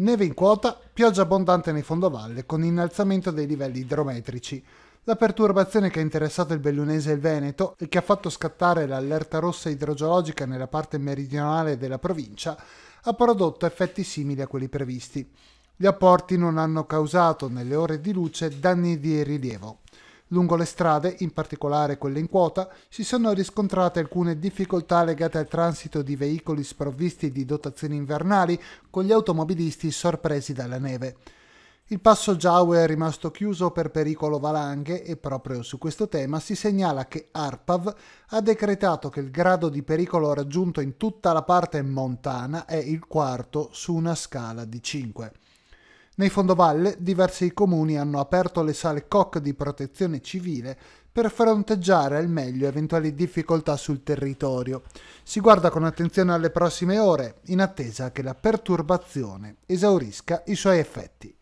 Neve in quota, pioggia abbondante nei fondovalle con innalzamento dei livelli idrometrici. La perturbazione che ha interessato il Bellunese e il Veneto e che ha fatto scattare l'allerta rossa idrogeologica nella parte meridionale della provincia ha prodotto effetti simili a quelli previsti. Gli apporti non hanno causato nelle ore di luce danni di rilievo. Lungo le strade, in particolare quelle in quota, si sono riscontrate alcune difficoltà legate al transito di veicoli sprovvisti di dotazioni invernali con gli automobilisti sorpresi dalla neve. Il passo Giau è rimasto chiuso per pericolo valanghe e proprio su questo tema si segnala che ARPAV ha decretato che il grado di pericolo raggiunto in tutta la parte montana è il quarto su una scala di 5. Nei fondovalle diversi comuni hanno aperto le sale COC di protezione civile per fronteggiare al meglio eventuali difficoltà sul territorio. Si guarda con attenzione alle prossime ore, in attesa che la perturbazione esaurisca i suoi effetti.